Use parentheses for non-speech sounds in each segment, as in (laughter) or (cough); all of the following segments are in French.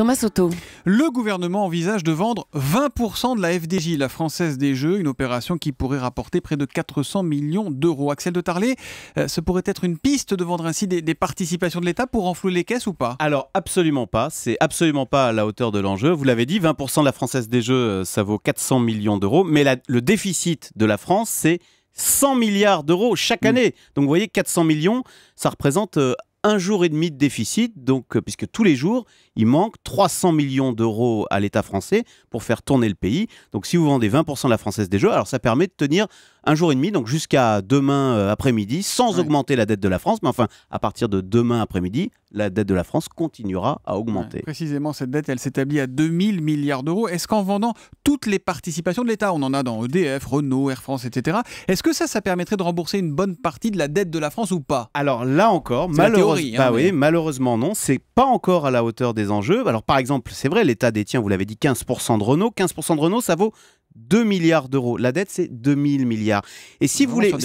Thomas Soto. Le gouvernement envisage de vendre 20% de la FDJ, la Française des Jeux, une opération qui pourrait rapporter près de 400 millions d'euros. Axel de Tarlé, euh, ce pourrait être une piste de vendre ainsi des, participations de l'État pour renflouer les caisses ou pas Alors absolument pas, c'est absolument pas à la hauteur de l'enjeu. Vous l'avez dit, 20% de la Française des Jeux, euh, ça vaut 400 millions d'euros, mais le déficit de la France, c'est 100 milliards d'euros chaque mmh. année. Donc vous voyez, 400 millions, ça représente euh, un jour et demi de déficit, donc, euh, puisque tous les jours, il manque 300 millions d'euros à l'État français pour faire tourner le pays. Donc si vous vendez 20% de la française des jeux, alors ça permet de tenir un jour et demi, donc jusqu'à demain euh, après-midi, sans augmenter la dette de la France. Mais enfin, à partir de demain après-midi, la dette de la France continuera à augmenter. précisément, cette dette, elle s'établit à 2000 milliards d'euros. Est-ce qu'en vendant toutes les participations de l'État, on en a dans EDF, Renault, Air France, etc., est-ce que ça, ça permettrait de rembourser une bonne partie de la dette de la France ou pas Alors là encore, malheureusement, hein, bah oui, malheureusement non, c'est pas encore à la hauteur des enjeux. Alors par exemple, c'est vrai, l'État détient, vous l'avez dit, 15% de Renault. 15% de Renault, ça vaut 2 milliards d'euros. La dette, c'est 2000 milliards. Et si vous, les, hein.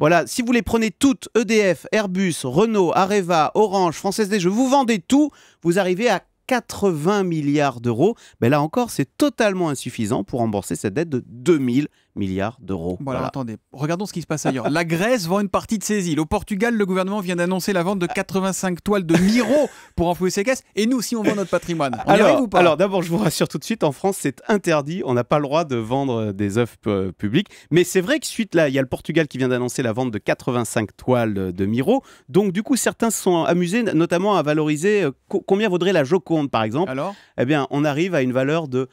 voilà, si vous les prenez toutes, EDF, Airbus, Renault, Areva, Orange, Française des Jeux, vous vendez tout, vous arrivez à 80 milliards d'euros. Mais là encore, c'est totalement insuffisant pour rembourser cette dette de 2000 milliards d'euros. Voilà, attendez, regardons ce qui se passe ailleurs. La Grèce vend une partie de ses îles. Au Portugal, le gouvernement vient d'annoncer la vente de 85 toiles de Miro pour enfouir ses caisses. Et nous, si on vend notre patrimoine, on alors, pas Alors d'abord, je vous rassure tout de suite, en France, c'est interdit. On n'a pas le droit de vendre euh, des œuvres euh, publics. Mais c'est vrai que suite là, il y a le Portugal qui vient d'annoncer la vente de 85 toiles euh, de Miro. Donc du coup, certains se sont amusés notamment à valoriser combien vaudrait la Joconde par exemple, Alors eh bien, on arrive à une valeur de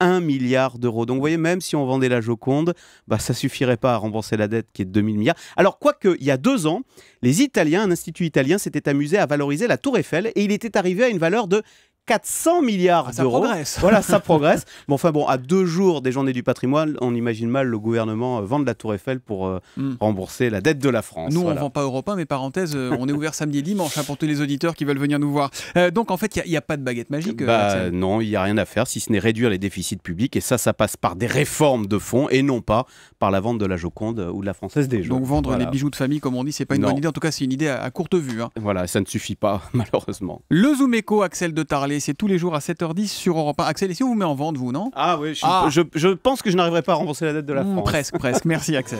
1 milliard d'euros. Donc vous voyez, même si on vendait la Joconde, bah, ça suffirait pas à rembourser la dette qui est de 2000 milliards. Alors quoique, il y a deux ans, les Italiens, un institut italien s'était amusé à valoriser la tour Eiffel et il était arrivé à une valeur de 400 milliards ah, d'euros. Ça progresse. Voilà, ça (laughs) progresse. bon, enfin bon, à deux jours des journées du patrimoine, on imagine mal le gouvernement euh, vendre la Tour Eiffel pour euh, hmm. rembourser la dette de la France. Nous, on ne vend pas Europe mais parenthèse, euh, on est ouvert samedi et dimanche hein, pour tous les auditeurs qui veulent venir nous voir. donc en fait, il n'y a, pas de baguette magique. Bah, non, il n'y a rien à faire, si ce n'est réduire les déficits publics. Et ça, ça passe par des réformes de fonds et non pas par la vente de la Joconde ou de la Française des Jeux. Donc vendre les bijoux de famille, comme on dit, c'est pas une bonne idée. En tout cas, c'est une idée à, courte vue. Hein. Voilà, ça ne suffit pas, (laughs) malheureusement. Le zooméco Axel de Tarlé c'est tous les jours à 7h10 sur Europe Axel, et si on vous met en vente, vous, non Ah oui, ah. je, je, pense que je n'arriverai pas à rembourser la dette de la hmm, France. presque, presque. Merci, Axel.